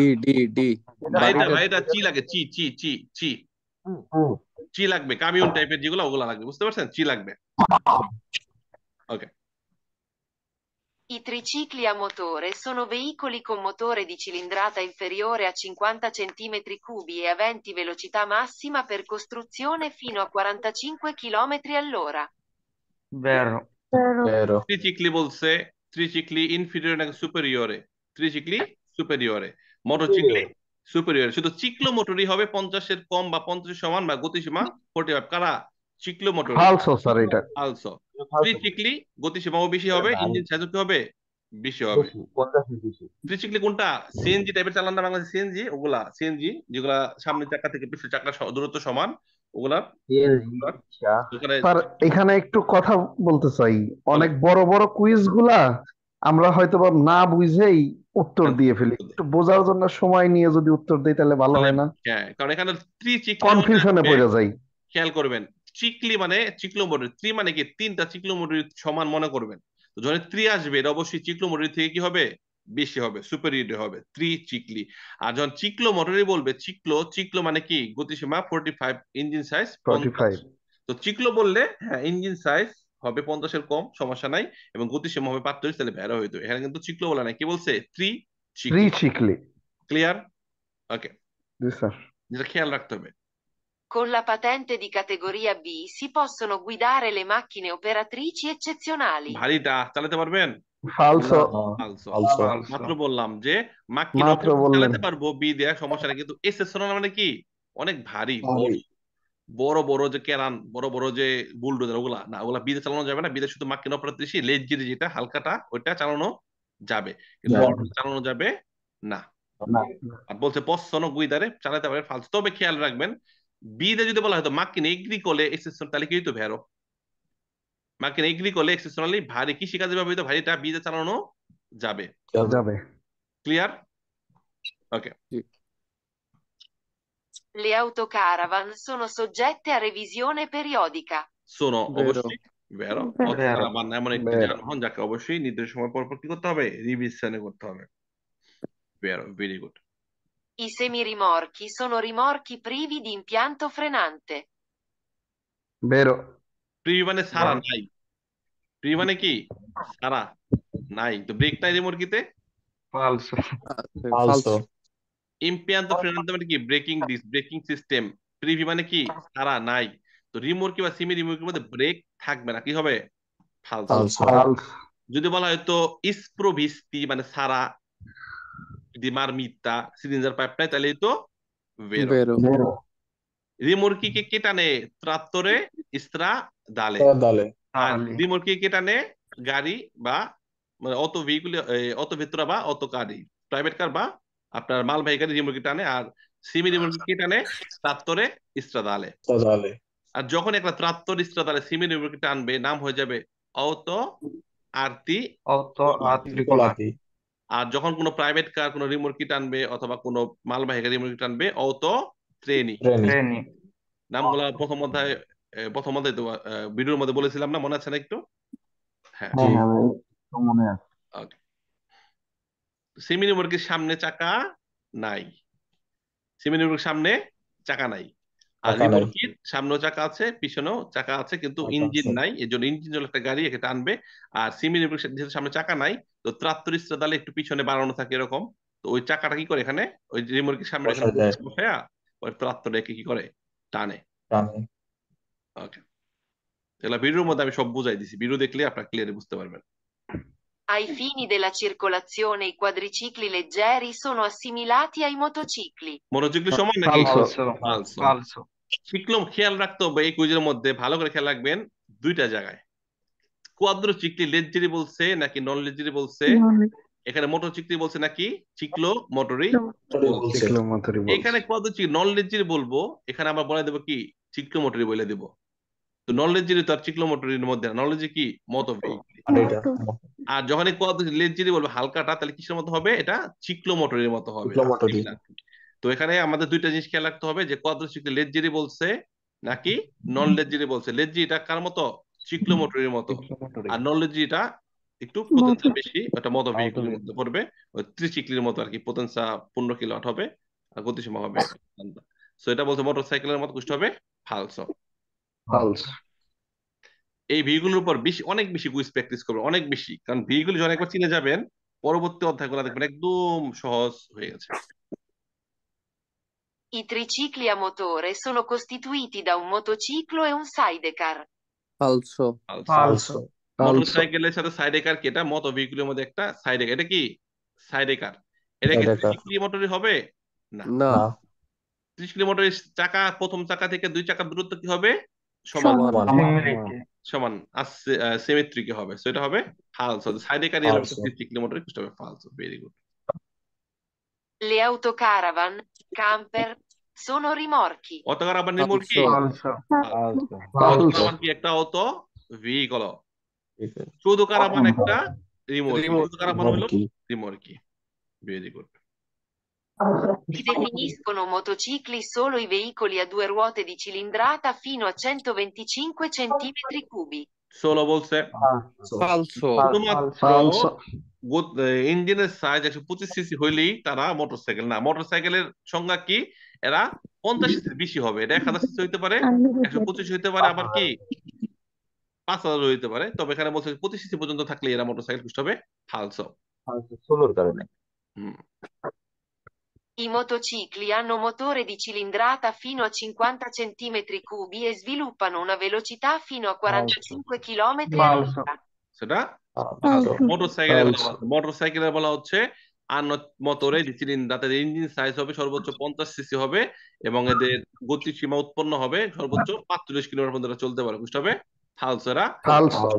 চি লাগে চি চি চি চি চি লাগবে কামিউন টাইপের যেগুলো ওগুলা লাগবে বুঝতে পারছেন চি লাগবে ওকে I tricicli a motore sono veicoli con motore di cilindrata inferiore a 50 cm3 e aventi velocità massima per costruzione fino a 45 km all'ora. Vero. Vero. Tricicli vuol dire tricicli inferiore e superiore. Tricicli superiore. Motocicli superiore. শুধু চিকলো মোটরই হবে 50 এর কম বা 50 সমান বা গতিসীমা 45 কারা চিকলো মোটর অলসো স্যার এটা অলসো বেশি হবে ইঞ্জিন কি হবে বেশি হবে কোনটা সিএনজি টাইপের চালান না বাংলাদেশ সিএনজি ওগুলা সিএনজি যেগুলা সামনের চাকা থেকে পিছনের দূরত্ব সমান আচ্ছা। এখানে একটু কথা বলতে চাই অনেক বড় বড় কুইজ গুলা আমরা হয়তো না বুঝেই উত্তর দিয়ে ফেলি একটু বোঝার জন্য সময় নিয়ে যদি উত্তর দেই তাহলে ভালো হয় না হ্যাঁ কারণ এখানে কনফিউশনে হ্যাঁ, পড়ে যাই খেয়াল করবেন চিকলি মানে চিক্লোমোটরি থ্রি মানে কি তিনটা চিক্লোমোটরি সমান মনে করবেন তো যখন থ্রি আসবে এটা অবশ্যই চিক্লোমোটরি থেকে কি হবে বেশি হবে সুপেরিয়র হবে থ্রি চিকলি আর যখন চিকলো মোটরই বলবে চিকলো চিকলো মানে কি গতিসীমা forty five engine size five তো চিকলো বললে হ্যাঁ ইঞ্জিন সাইজ হবে পঞ্চাশের কম সমস্যা নাই এবং গতিসীমা হবে পাঁচত্রিশ তাহলে বেড়া হইতো এখানে কিন্তু চিকলো বলা নাই কি বলছে থ্রি চিকলি ক্লিয়ার ওকে যেটা খেয়াল রাখতে হবে Con la patente di categoria B si possono guidare le macchine operatrici eccezionali. ভারিটা চালাতে পারবেন ফালসো ফালসো মাত্র বললাম যে মাত্র চালাতে পারবো বি দেয়া সমস্যা নেই কিন্তু এক্সেসনাল মানে কি অনেক ভারী বড় বড় যে কেরান বড় বড় যে বুলডোজার ওগুলা না ওগুলা বিদে চালানো যাবে না বিদে শুধু মাকিন লেজ লেজগিরি যেটা হালকাটা ওইটা চালানো যাবে কিন্তু চালানো যাবে না আর বলছে পশ্চন গুইদারে চালাতে পারে ফালস তবে খেয়াল রাখবেন বিদে যদি বলা হতো মাকিন কলে এক্সেশন তাহলে কি হইতো ভ্যারো মাকিন এক্সেশনালি ভারি কৃষি কাজে ব্যবহৃত ভারিটা বিদে চালানো যাবে যাবে clear okay Le autocaravan sono soggette a revisione periodica. Sono অবশ্যই ভ্যারো autocaravan এমন একটি যানবাহন যাকে অবশ্যই নির্দিষ্ট সময় পর পর কি করতে হবে রিভিশনে করতে হবে ভ্যারো very good I semirimorchi sono rimorchi privi di impianto frenante. Vero. প্রি মানে সারা নাই প্রি মানে কি সারা নাই তো ব্রেক নাই Falso. Falso. ফ্রেনান্ত মানে কি ব্রেকিং দিস ব্রেকিং সিস্টেম প্রিভি মানে কি সারা নাই তো রিমোট কিংবা সিমি রিমোটের মধ্যে ব্রেক থাকবে না কি হবে ফালস Falso. যদি বলা হয় তো ইসপ্রোভিস্তি মানে সারা de marmita সিলিন্ডার পাইপটা তাহলে তো কে টানে ত্রাত্তরে ইস্ত্রা দালে গাড়ি বা মানে বা গাড়ি প্রাইভেট কার বা আপনার মালবাহী গাড়ি রিমোরকি টানে আর সিমি রিমোরকি কে টানে ত্রাত্তরে ইস্ত্রা দালে আর যখন একটা ত্রাত্তর ইস্ত্রা দালে সিমি রিমোরকি টানবে নাম হয়ে যাবে অত আরতি অত আরতি আর যখন কোনো প্রাইভেট কার কোনো রিমোটকি টানবে অথবা কোনো মালবাহী রিমোটকি টানবে ও তো ট্রেনি নামগুলা প্রথম অধ্যায় প্রথম অধ্যায় তো ভিডিওর মধ্যে বলেছিলাম না মনে আছে না একটু হ্যাঁ, হ্যাঁ, হ্যাঁ মনে আছে সিমিনি মুরগির সামনে চাকা নাই সিমিনি মুরগির সামনে চাকা নাই আর রিমোটকির সামনেও চাকা আছে পিছনেও চাকা আছে কিন্তু ইঞ্জিন নাই এর জন্য ইঞ্জিন একটা গাড়ি একে টানবে আর সিমিনি মুরগির সামনে চাকা নাই তো ত্রাত্তর ইস্ত্রাদালে একটু পিছনে বানানো থাকে এরকম তো ওই চাকাটা কি করে এখানে ওই যে মুরগির সামনে হ্যাঁ ওই ত্রাত্তরটাকে কি করে টানে তাহলে বিরুর মধ্যে আমি সব বুঝাই দিছি বিরু দেখলে আপনার ক্লিয়ারে বুঝতে পারবেন Ai fini della circolazione i quadricicli leggeri sono assimilati ai motocicli. মনোচক্লি সমান নাকি falso falso falso খেয়াল রাখতে হবে এই কুইজের মধ্যে ভালো করে খেয়াল রাখবেন দুইটা জায়গায় কোয়াদ্র চিকলি লেজেরি বলছে নাকি নন লেজেরি বলছে এখানে মোটর চিকলি বলছে নাকি চিকলো মোটরি এখানে কোয়াদ্র চিকলি নন লেজেরি বলবো এখানে আমরা বলে দেব কি চিকলো মোটরি বলে দেব তো নন লেজেরি তো আর চিকলো মোটরির মধ্যে নন লেজ কি মত আর যখন কোয়াদ্র লেজেরি বলবো হালকাটা তাহলে কিসের মতো হবে এটা চিকলো মোটরির মতো হবে তো এখানে আমাদের দুইটা জিনিস খেয়াল রাখতে হবে যে কোয়াদ্র চিকলি লেজেরি বলছে নাকি নন লেজেরি বলছে লেজেরি এটা কার মতো মতো আর একটু পোটেন্সা বেশি মতো ভেহিকলের মধ্যে পড়বে ওই ত্রিচিকলির মতো আর কি পোটেন্সা পনেরো হবে আর গতিসীমা হবে সো আচ্ছা। এটা মোটরসাইকেলের মতো হবে এই ভিগুলোর উপর বেশি অনেক বেশি কুইজ প্র্যাকটিস করবে অনেক বেশি কারণ ভিগুলো যখন একবার চিনে যাবেন পরবর্তী অধ্যায়গুলো দেখবেন একদম সহজ হয়ে গেছে I tricicli a motore sono costituiti da un motociclo e un sidecar. মোটরসাইকেলের সাথে সাইড একার কি এটা মোটর ভেহিকুলের মধ্যে একটা সাইড একার এটা কি সাইড একার এটা কি ত্রিশক্রিয় মোটরই হবে না না ত্রিশক্রিয় মোটরের চাকা প্রথম চাকা থেকে দুই চাকার দূরত্ব কি হবে সমান সমান আসছে সিমেট্রি হবে সো এটা হবে ফালস সাইডেকার এর মোটরের হবে ফালস very good Le autocaravan, camper, Sono rimorchi. Ah, ah, Otto ah, rimorchi. Falso. Falso. একটা অটো vehicle. শুধু কারাবান একটা রিমোর্কি শুধু কারাবান Si definiscono motocicli solo i veicoli a due ruote di cilindrata fino a 125 centimetri cubi. Solo bolse. Falso. Falso. ইঞ্জিনের সাইজ একশো পঁচিশ si হইলেই তারা মোটরসাইকেল না মোটরসাইকেলের সংজ্ঞা কি এরা পঞ্চাশ সিসির বেশি হবে এটা এক হাজার সিসি হইতে পারে একশো পঁচিশ হইতে পারে আবার কি পাঁচ হাজার হইতে পারে তবে এখানে বলছে পঁচিশ সিসি পর্যন্ত থাকলে এরা মোটরসাইকেল খুঁজতে হবে ফালসো সোলোর কারণে হুম I motocicli hanno motore di cilindrata fino a 50 cm cubi e sviluppano una velocità fino a 45 km all'ora. সেটা মোটরসাইকেলে মোটরসাইকেলে বলা হচ্ছে আর মতরে ডিসির ইঞ্জিনটাতে ইঞ্জিন সাইজ হবে সর্বোচ্চ আচ্ছা। পঞ্চাশ সিসি হবে এবং এদের গতি সীমা উৎপন্ন হবে সর্বোচ্চ আচ্ছা। পাঁচচল্লিশ কিলোমিটার পর্যন্ত চলতে পারে বুঝতে হবে থালসেরা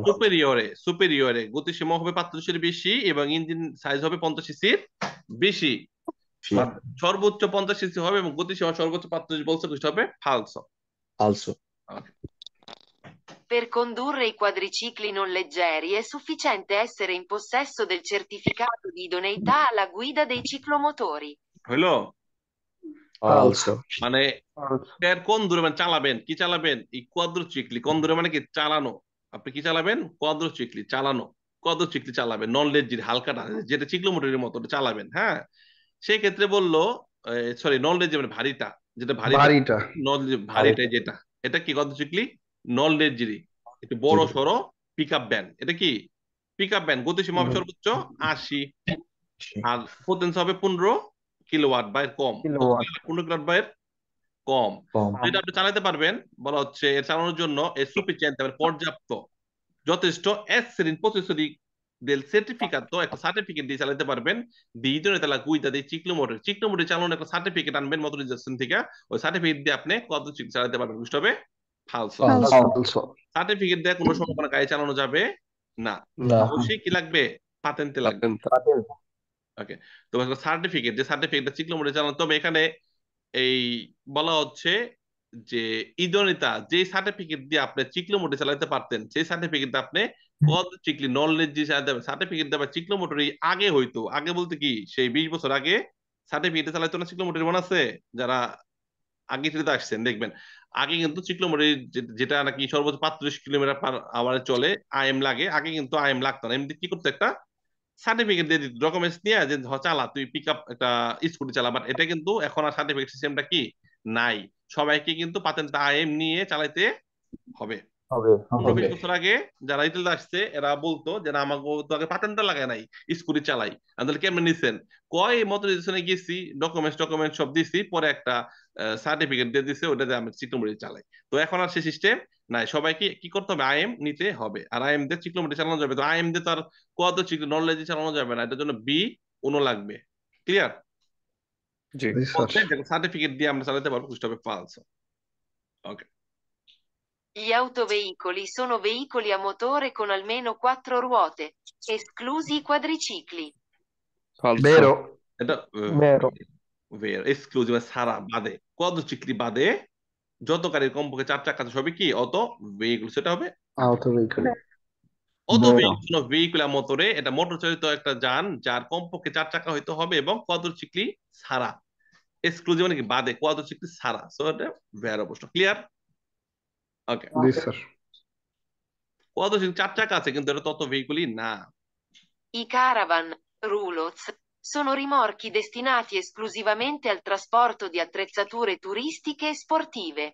সুপেরিয়রে সুপেরিয়রে গতি সীমা হবে পাঁচচল্লিশের বেশি এবং ইঞ্জিন সাইজ হবে পঞ্চাশ সিসির বেশি আচ্ছা। সর্বোচ্চ পঞ্চাশ সিসি হবে এবং গতি সীমা সর্বোচ্চ পাঁচচল্লিশ বলছে বুঝতে হবে ফালসো ফালসো Per condurre i quadricicli non leggeri è sufficiente essere in possesso del certificato di idoneità alla guida dei ciclomotori. হইলো Falso. মানে এর কোন দূরে মানে চালাবেন কি চালাবেন এই কোয়াদ্র চিকলি কোন দূরে মানে কি চালানো আপনি কি চালাবেন কোয়াদ্র চিকলি চালানো কোয়াদ্র চিকলি চালাবেন নন লেজির হালকাটা যেটা চিকলো মোটরের মতো চালাবেন হ্যাঁ সেই ক্ষেত্রে বললো সরি নন লেজি মানে ভারীটা যেটা ভারী ভারীটা নন ভারীটা যেটা এটা কি কোয়াদ্র চিকলি নন লেজরি একটু বড় সড়ো পিক আপ ব্যান এটা কি পিক আপ ব্যান গতি সীমা সর্বোচ্চ আশি আর পোটেন্সি হবে পনেরো কিলোওয়াট বা এর কম পনেরো কিলোওয়াট বা এর কম যেটা আপনি চালাতে পারবেন বলা হচ্ছে এর চালানোর জন্য এর সুপিচেন পর্যাপ্ত যথেষ্ট এস সিরিন প্রসেসরি সার্টিফিকেট তো একটা সার্টিফিকেট দিয়ে চালাতে পারবেন দ্বিতীয় তালা গুইদা দিয়ে চিকলো মোটর চিকলো মোটর চালানোর একটা সার্টিফিকেট আনবেন মোটরিজেশন থেকে ওই সার্টিফিকেট দিয়ে আপনি কত চালাতে পারবেন বুঝতে হবে সার্টিফিকেট দিয়ে কোনো গাড়ি চালানো যাবে না অবশ্যই কি লাগবে লাগবে ওকে সার্টিফিকেট যে চালানো তবে এখানে এই বলা হচ্ছে যে ইদনিতা যে সার্টিফিকেট দিয়ে আপনি চিকলো মোটর চালাতে পারতেন সেই সার্টিফিকেট আপনি পদ চিকলি নলেজ যে সার্টিফিকেট দেবে চিকলো মোটর আগে হইতো আগে বলতে কি সেই বিশ বছর আগে সার্টিফিকেট চালাইতো না চিকলো মোটর মনে আছে যারা আগে আসছেন দেখবেন আগে কিন্তু চিকলমারি যেটা নাকি সর্বোচ্চ পাঁচত্রিশ কিলোমিটার পার আওয়ারে চলে আইএম লাগে আগে কিন্তু আইএম লাগতো না এমনি কি করতো একটা সার্টিফিকেট দিয়ে দিত ডকুমেন্টস নিয়ে যে চালা তুই পিক আপ একটা স্কুটি চালা বাট এটা কিন্তু এখন আর সার্টিফিকেট সিস্টেমটা কি নাই সবাইকে কিন্তু পাতেন আইএম নিয়ে চালাইতে হবে নব্বই বছর আগে যারা ইতালিতে আসছে এরা বলতো যে না আমাকে তো আগে পাতেনটা লাগায় নাই স্কুটি চালাই তাহলে কেমন নিছেন কয় এই মতো গেছি ডকুমেন্টস ডকুমেন্ট সব দিছি পরে একটা সার্টিফিকেট দিয়ে দিছে ওটাতে আমি চিকলমুড়ি চালাই তো এখন আর সে সিস্টেম নাই সবাইকে কি করতে হবে আইএম নিতে হবে আর আইএম দিয়ে চিকলমুড়ি চালানো যাবে তো আইএম দিয়ে তার কত চিকল নলেজ চালানো যাবে না এটার জন্য বি উনো লাগবে ক্লিয়ার সার্টিফিকেট দিয়ে আমরা চালাতে পারবো খুশি হবে পালস okay Gli autoveicoli sono veicoli a motore con almeno quattro ruote, esclusi i quadricicli. Falso. Vero. এটা আহ, Vero. Vero, exclusive বা ছাড়া বাদে quadricicli বাদে যত গাড়ির কমপক্ষে চার চাকা আছে সবই কি অত ভেহিকল সেটা হবে Auto vehicle. অত Vero. ভেহিকল ভেহিকুলা মোটরে এটা মোটর চালিত একটা যান যার কমপক্ষে চার চাকা হইতে হবে এবং quadricicli ছাড়া এক্সক্লুসিভ মানে কি বাদে quadricicli ছাড়া সো এটা ভেরো প্রশ্ন ক্লিয়ার ওকে জি স্যার কত চার চাকা আছে কিন্তু এটা তত veicoli না I caravan rulots sono rimorchi destinati esclusivamente al trasporto di attrezzature turistiche e sportive.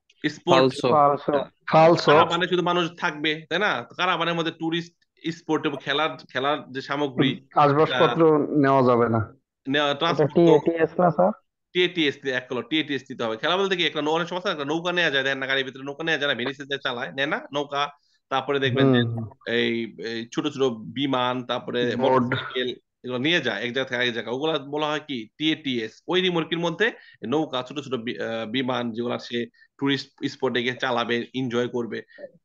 Falso. Falso. Falso. কারাভানে শুধু মানুষ থাকবে তাই না কারাভানের মধ্যে টুরিস্ট স্পোর্ট এবং খেলার খেলার যে সামগ্রী আসবাবপত্র নেওয়া যাবে না নেওয়া ট্রান্সপোর্ট টিএস না স্যার এক কলো টিএটিএস দিতে হবে খেলা বলতে একটা সমস্যা একটা নৌকা নেওয়া যায় দেখেন না গাড়ির ভিতরে নৌকা নেওয়া যায় না ভেনিসে যায় চালায় নেয় না নৌকা তারপরে দেখবেন এই ছোট ছোট বিমান তারপরে মোটরসাইকেল এগুলো নিয়ে যায় এক জায়গা থেকে আরেক জায়গা ওগুলা বলা হয় কি টিএটিএস ওই রিমোর্কির মধ্যে নৌকা ছোট ছোট বিমান যেগুলো সে টুরিস্ট স্পটে গিয়ে চালাবে এনজয় করবে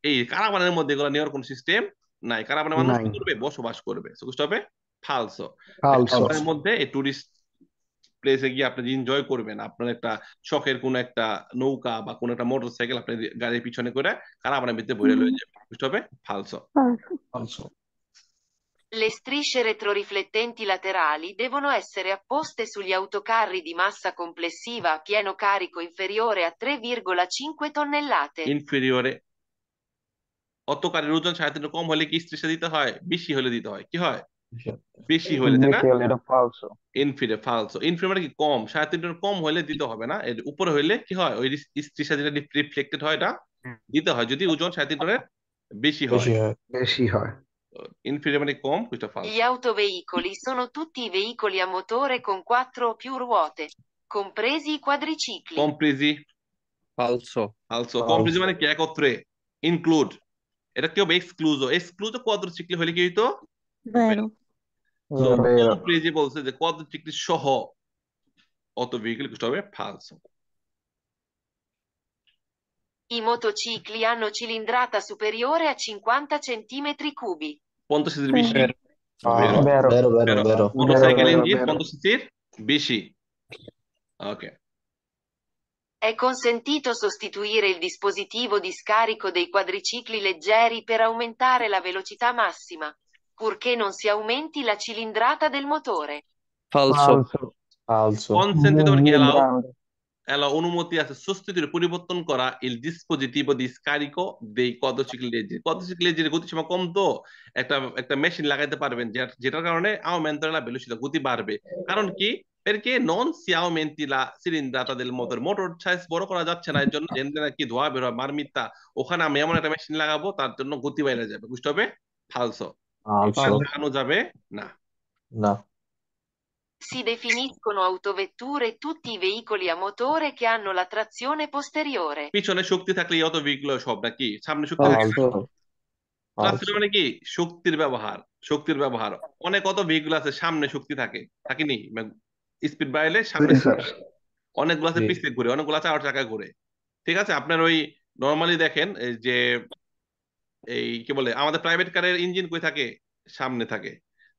এই কারাবানের মধ্যে এগুলো নেওয়ার কোন সিস্টেম নাই কারাবানের মানুষ করবে বসবাস করবে বুঝতে হবে ফালসো মধ্যে এই টুরিস্ট প্লেসে গিয়ে আপনি এনজয় করবেন আপনার একটা শখের কোনো একটা নৌকা বা কোনো একটা মোটর সাইকেল আপনি গাড়ির পিছনে করে কারা আপনার ভিতরে ভরে লয়ে যাবে বুঝতে হবে ফালসো ফালসো Le strisce retroriflettenti laterali devono essere apposte sugli autocarri di massa complessiva a pieno carico inferiore a 3,5 tonnellate. Inferiore. অত কারের ওজন সাড়ে তিন কম হলে কি স্ত্রী দিতে হয় বেশি হলে দিতে বেশি হলে তাই ফালসো ইনফিডে ফালসো ইনফি মানে কি কম সাড়ে তিনটার কম হলে দিতে হবে না এর উপরে হইলে কি হয় ওই স্ত্রী সাথে রিফ্লেক্টেড হয় এটা দিতে হয় যদি ওজন সাড়ে তিন বেশি হয় বেশি হয় infine মানে কম gli autoveicoli sono tutti i veicoli a motore con o più ruote compresi i quadricicli compresi falso falso compresi মানে কি একত্রে include এটা কি হবে এক্সক্লুজো এক্সক্লুজো হলে কি হইতো পেজে বলছে যে কত ডিগ্রি সহ অত veicoli হবে falso I motocicli hanno cilindrata superiore a 50 centimetri cubi. Pontosetir bishi. Vero, vero, vero, vero, vero. Motorcycle দিয়ে pontosetir bishi. Ok. È consentito sostituire il dispositivo di scarico dei quadricicli leggeri per aumentare la velocità massima purché non si aumenti la cilindrata del motore. Falso. Falso. Consentitore allow- allow অনুমতি আছে সুস্থিতির পরিবর্তন করা il dispositivo di scarico dei quadricicleggi quadricicleggiর গতিসীমা কম তো একটা একটা মেশিন লাগাইতে পারবেন যেটার কারণে aumentare la velocità গতি বাড়বে কারণ chi? perché non si aumenti la cilindrata del motor motor size বড় করা যাচ্ছে না এর জন্য জেনে নাকি ধোয়া বের হয় মারমিতা ওখানে আমি এমন একটা মেশিন লাগাবো তার জন্য গতি বাইরে যাবে বুঝতে হবে ফালসো Alzo. যাবে না না Si definiscono autovetture tutti i veicoli a motore che hanno la trazione posteriore. পিছনে শক্তি থাকলে এই অটোভেহিকুলার শব্দ কি সামনে শক্তি থাকলে মানে কি শক্তির ব্যবহার শক্তির ব্যবহার অনেক অত ভেহিকুল আছে সামনে শক্তি থাকে থাকে নি স্পিড বাড়লে সামনে অনেকগুলো আছে পিছনে ঘুরে অনেকগুলো আছে আট চাকা ঘুরে ঠিক আছে আপনার ওই নর্মালি দেখেন যে এই কি বলে আমাদের প্রাইভেট কারের ইঞ্জিন কই থাকে সামনে থাকে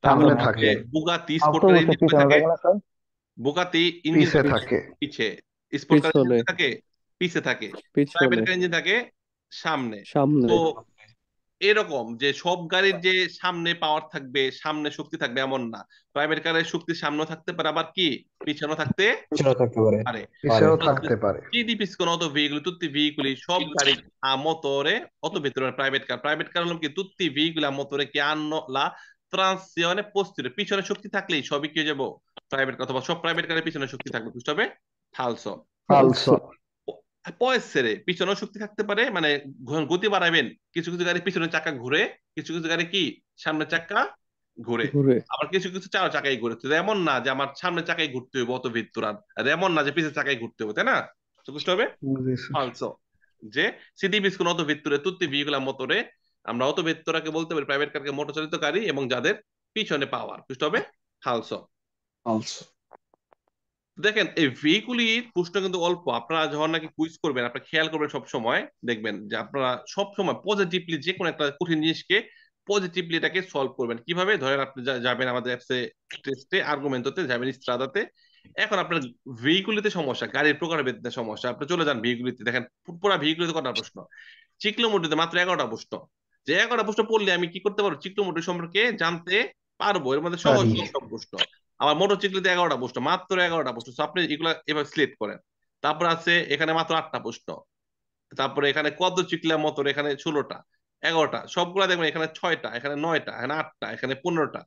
তাহলে থাকে বুগাতি স্পোর্টের ইঞ্জিন কই থাকে বুগাতি ইঞ্জিন পিছে থাকে পিছে স্পোর্ট ইঞ্জিন থাকে পিছে থাকে প্রাইভেট কার ইঞ্জিন থাকে সামনে সামনে তো এরকম যে সব গাড়ির যে সামনে পাওয়ার থাকবে সামনে শক্তি থাকবে এমন না প্রাইভেট কারের শক্তি সামনে থাকতে পারে আবার কি পিছনে থাকতে পারে পিছনেও থাকতে পারে টিডিপিস কোন অত ভেহিকুল তুত্তি ভেহিকুল সব গাড়ি আ মোটরে অত ভিতরে প্রাইভেট কার প্রাইভেট কার হলো কি তুত্তি ভেহিকুল আ মোটরে কি আন্ন লা ট্রান্সিয়নে পোস্তিরে পিছনে শক্তি থাকলেই সবই কি যাব প্রাইভেট অথবা সব প্রাইভেট কারের পিছনে শক্তি থাকবে বুঝতে হবে ফালসো ফালসো পয়েস ছেড়ে পিছনেও শক্তি থাকতে পারে মানে গতি বাড়াবেন কিছু কিছু গাড়ি পিছনে চাকা ঘুরে কিছু কিছু গাড়ি কি সামনের চাকা ঘুরে আবার কিছু কিছু চার চাকাই ঘুরে এমন না যে আমার সামনে চাকাই ঘুরতে হবে অত ভিত্তুরান আর এমন না যে পিছের চাকাই ঘুরতে হবে তাই না বুঝতে হবে অলসো যে সিডি বিস্কুন অত ভিত্তুরে তুত্তি ভিগুলা মতরে আমরা অত ভিত্তুরাকে বলতে পারি প্রাইভেট কারকে মোটর চালিত গাড়ি এবং যাদের পিছনে পাওয়ার বুঝতে হবে হালসো হালসো দেখেন এই ভেহিকুলির প্রশ্ন কিন্তু অল্প আপনারা যখন নাকি কুইজ করবেন আপনারা খেয়াল করবেন সব সময় দেখবেন যে আপনারা সব সময় পজিটিভলি যে কোনো একটা কঠিন জিনিসকে পজিটিভলি এটাকে সলভ করবেন কিভাবে ধরেন আপনি যাবেন আমাদের অ্যাপসে টেস্টে হতে যাবেন স্ট্রাদাতে এখন আপনার ভেহিকুলিতে সমস্যা গাড়ির প্রকার সমস্যা আপনি চলে যান ভেহিকুলিতে দেখেন পুরা ভেহিকুলিতে কটা প্রশ্ন চিকলোমোটিতে মাত্র এগারোটা প্রশ্ন যে এগারোটা প্রশ্ন পড়লে আমি কি করতে পারবো চিকলোমোটি সম্পর্কে জানতে পারবো এর মধ্যে সহজ সব প্রশ্ন আমার মোটর চিকলিতে এগারোটা প্রশ্ন মাত্র এগারোটা প্রশ্ন আপনি এগুলা এবার সিলেক্ট করেন তারপর আছে এখানে মাত্র আটটা প্রশ্ন তারপরে এখানে কদ্দ চিকলা মতন এখানে ষোলোটা এগারোটা সবগুলা দেখবেন এখানে ছয়টা এখানে নয়টা এখানে আটটা এখানে পনেরোটা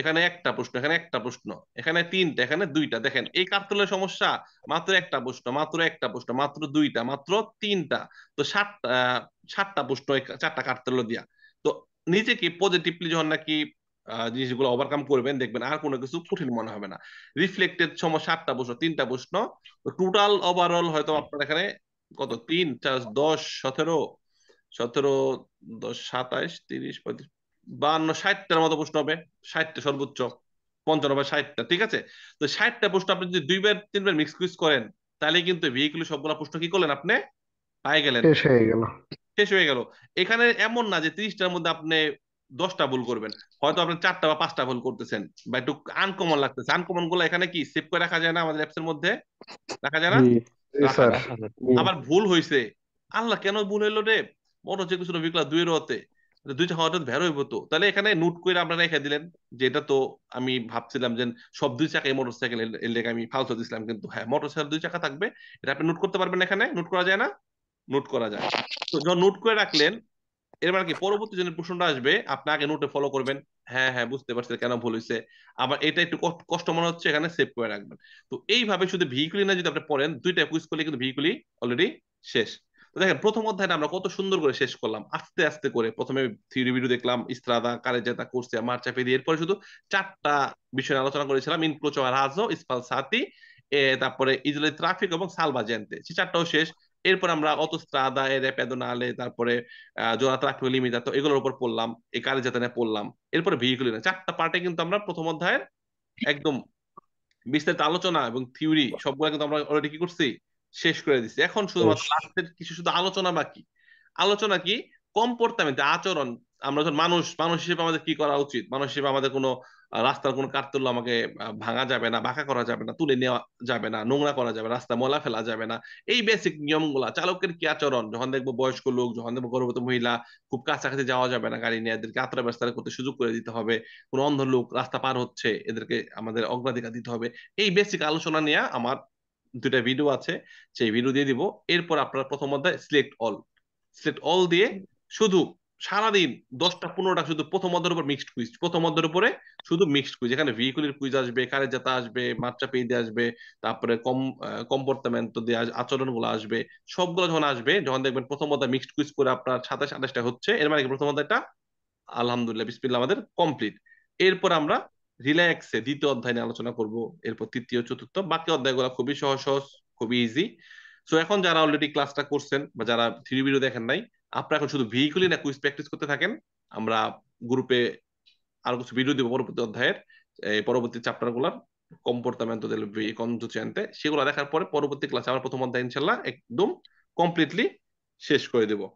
এখানে একটা প্রশ্ন এখানে একটা প্রশ্ন এখানে তিনটা এখানে দুইটা দেখেন এই কার্তুলের সমস্যা মাত্র একটা প্রশ্ন মাত্র একটা প্রশ্ন মাত্র দুইটা মাত্র তিনটা তো সাতটা সাতটা প্রশ্ন চারটা কার্তল দিয়া তো নিজেকে পজিটিভলি যখন নাকি জিনিসগুলো ওভারকাম করবেন দেখবেন আর কোনো কিছু কঠিন মনে হবে না রিফ্লেক্টেড সমস্যা সাতটা প্রশ্ন তিনটা প্রশ্ন টোটাল ওভারঅল হয়তো আপনার এখানে কত তিন চার দশ সতেরো সতেরো দশ সাতাইশ তিরিশ পঁয়ত্রিশ বান্ন ষাটটার মতো প্রশ্ন হবে ষাটটা সর্বোচ্চ পঞ্চানব্বই ষাটটা ঠিক আছে তো ষাটটা প্রশ্ন আপনি যদি দুইবার তিনবার মিক্স কুইজ করেন তাহলে কিন্তু ভেহিকুল সবগুলো প্রশ্ন কি করলেন আপনি পাই গেলেন শেষ হয়ে গেল শেষ হয়ে গেল এখানে এমন না যে ত্রিশটার মধ্যে আপনি দশটা ভুল করবেন হয়তো আপনি চারটা বা পাঁচটা ভুল করতেছেন বা একটু আনকমন লাগতেছে আনকমন গুলো এখানে কি সেভ করে রাখা যায় না আমাদের অ্যাপসের মধ্যে রাখা যায় না আবার ভুল হয়েছে আল্লাহ কেন ভুল হইলো রে মনে হচ্ছে কিছু নবী দুই রতে দুইটা হওয়াটা ভেরো হইব তো তাহলে এখানে নোট করে আপনারা রেখে দিলেন যে এটা তো আমি ভাবছিলাম যে সব দুই চাকায় মোটর সাইকেল লেগে আমি ফালতু দিছিলাম কিন্তু হ্যাঁ মোটর সাইকেল দুই চাকা থাকবে এটা আপনি নোট করতে পারবেন এখানে নোট করা যায় না নোট করা যায় তো যখন নোট করে রাখলেন এবার কি পরবর্তী জনের প্রশ্নটা আসবে আপনি আগে নোটে ফলো করবেন হ্যাঁ হ্যাঁ বুঝতে পারছি কেন ভুল হয়েছে আবার এটা একটু কষ্ট মনে হচ্ছে এখানে সেভ করে রাখবেন তো এইভাবে শুধু ভিহিকুলি না যদি আপনি পড়েন দুইটা কুইজ করলে কিন্তু ভিহিকুলি অলরেডি শেষ তো দেখেন প্রথম অধ্যায়টা আমরা কত সুন্দর করে শেষ করলাম আস্তে আস্তে করে প্রথমে থিওরি ভিডিও দেখলাম ইস্ত্রাদা কারেজাদা করছে মার চাপে দিয়ে এরপরে শুধু চারটা বিষয় আলোচনা করেছিলাম ইনক্লোচো রাজো ইসপাল সাতি তারপরে ইজরায়েল ট্রাফিক এবং সালবা জেন্তে সে চারটাও শেষ এরপর আমরা অতস্ত্রাদা এর এরে পেদোনালে তারপরে জোড়া ট্রাক লিমিটার তো এগুলোর উপর পড়লাম এই কারে জাতানে পড়লাম এরপরে না চারটা পার্টে কিন্তু আমরা প্রথম অধ্যায়ের একদম বিস্তারিত আলোচনা এবং থিওরি সবগুলো কিন্তু আমরা অলরেডি কি করছি শেষ করে দিছি এখন শুধুমাত্র লাস্টের কিছু শুধু আলোচনা বাকি আলোচনা কি কম পড়তাম আচরণ আমরা যখন মানুষ মানুষ হিসেবে আমাদের কি করা উচিত মানুষ হিসেবে আমাদের কোনো রাস্তার কোনো তুললে আমাকে ভাঙা যাবে না বাঁকা করা যাবে না তুলে নেওয়া যাবে না নোংরা করা যাবে রাস্তা মলা ফেলা যাবে না এই বেসিক নিয়মগুলা চালকের কি আচরণ যখন দেখবো বয়স্ক লোক যখন দেখবো গর্ভবতী মহিলা খুব কাছাকাছি যাওয়া যাবে না গাড়ি নিয়ে এদেরকে আত্রা ব্যস্তার করতে সুযোগ করে দিতে হবে কোনো অন্ধ লোক রাস্তা পার হচ্ছে এদেরকে আমাদের অগ্রাধিকার দিতে হবে এই বেসিক আলোচনা নিয়ে আমার দুটা ভিডিও আছে সেই ভিডিও দিয়ে দিব এরপর আপনার প্রথম অধ্যায় সিলেক্ট অল সিলেক্ট অল দিয়ে শুধু সারাদিন দশটা পনেরোটা শুধু প্রথম অধ্যায়ের উপর মিক্সড কুইজ প্রথম অধ্যায়ের উপরে শুধু মিক্সড কুইজ এখানে ভেহিকুলের কুইজ আসবে কারে জাতা আসবে মাত্রা পেয়ে দিয়ে আসবে তারপরে কম কম্পর্তামেন্ট দিয়ে আচরণ গুলো আসবে সবগুলো যখন আসবে যখন দেখবেন প্রথম অধ্যায় মিক্সড কুইজ করে আপনার সাতাশ আঠাশটা হচ্ছে এর মানে প্রথম অধ্যায়টা আলহামদুলিল্লাহ বিসমিল্লা আমাদের কমপ্লিট এরপর আমরা রিল্যাক্সে দ্বিতীয় অধ্যায় নিয়ে আলোচনা করব এরপর তৃতীয় চতুর্থ বাকি অধ্যায়গুলো খুবই সহজ সহজ খুবই ইজি সো এখন যারা অলরেডি ক্লাসটা করছেন বা যারা থ্রি ভিডিও দেখেন নাই আপনারা এখন শুধু ভেহিকুলিন কুইজ প্র্যাকটিস করতে থাকেন আমরা গ্রুপে আরো কিছু ভিডিও দিব পরবর্তী অধ্যায়ের এই পরবর্তী চ্যাপ্টারগুলোর কম্পোর্তামেন্ট del কনজুচেন্টে সেগুলো দেখার পরে পরবর্তী ক্লাসে আমরা প্রথম অধ্যায় ইনশাল্লাহ একদম কমপ্লিটলি শেষ করে দেবো